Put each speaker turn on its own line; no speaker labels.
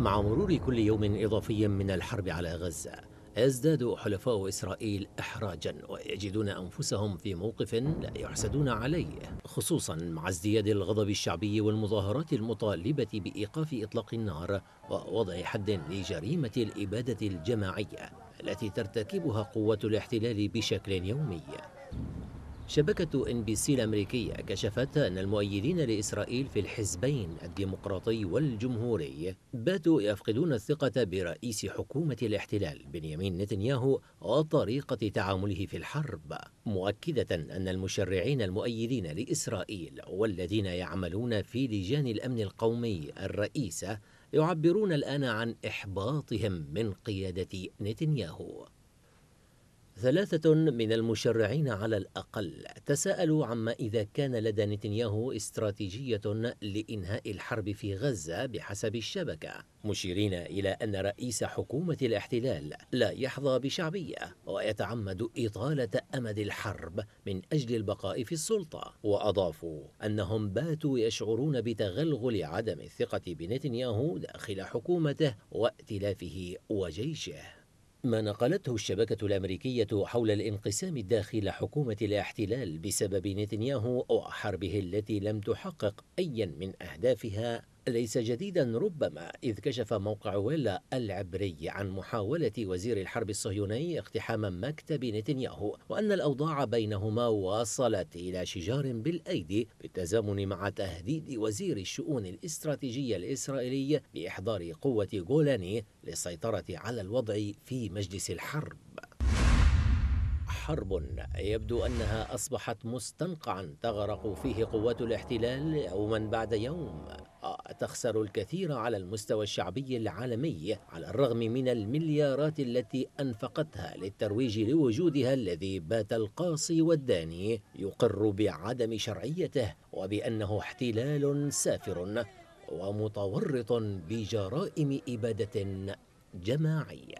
مع مرور كل يوم إضافي من الحرب على غزة يزداد حلفاء إسرائيل إحراجا ويجدون أنفسهم في موقف لا يحسدون عليه خصوصا مع ازدياد الغضب الشعبي والمظاهرات المطالبة بإيقاف إطلاق النار ووضع حد لجريمة الإبادة الجماعية التي ترتكبها قوة الاحتلال بشكل يومي شبكة إن بي سي الأمريكية كشفت أن المؤيدين لإسرائيل في الحزبين الديمقراطي والجمهوري باتوا يفقدون الثقة برئيس حكومة الاحتلال بنيامين نتنياهو وطريقة تعامله في الحرب مؤكدة أن المشرعين المؤيدين لإسرائيل والذين يعملون في لجان الأمن القومي الرئيسة يعبرون الآن عن إحباطهم من قيادة نتنياهو ثلاثة من المشرعين على الأقل تساءلوا عما إذا كان لدى نتنياهو استراتيجية لإنهاء الحرب في غزة بحسب الشبكة مشيرين إلى أن رئيس حكومة الاحتلال لا يحظى بشعبية ويتعمد إطالة أمد الحرب من أجل البقاء في السلطة وأضافوا أنهم باتوا يشعرون بتغلغل عدم الثقة بنتنياهو داخل حكومته وائتلافه وجيشه ما نقلته الشبكة الأمريكية حول الانقسام داخل حكومة الاحتلال بسبب نتنياهو وحربه التي لم تحقق أيا من أهدافها ليس جديدا ربما إذ كشف موقع ويلا العبري عن محاولة وزير الحرب الصهيوني اقتحام مكتب نتنياهو وأن الأوضاع بينهما وصلت إلى شجار بالأيدي بالتزامن مع تهديد وزير الشؤون الاستراتيجية الإسرائيلي بإحضار قوة جولاني للسيطرة على الوضع في مجلس الحرب حرب يبدو أنها أصبحت مستنقعا تغرق فيه قوات الاحتلال يوما بعد يوم تخسر الكثير على المستوى الشعبي العالمي على الرغم من المليارات التي أنفقتها للترويج لوجودها الذي بات القاصي والداني يقر بعدم شرعيته وبأنه احتلال سافر ومتورط بجرائم إبادة جماعية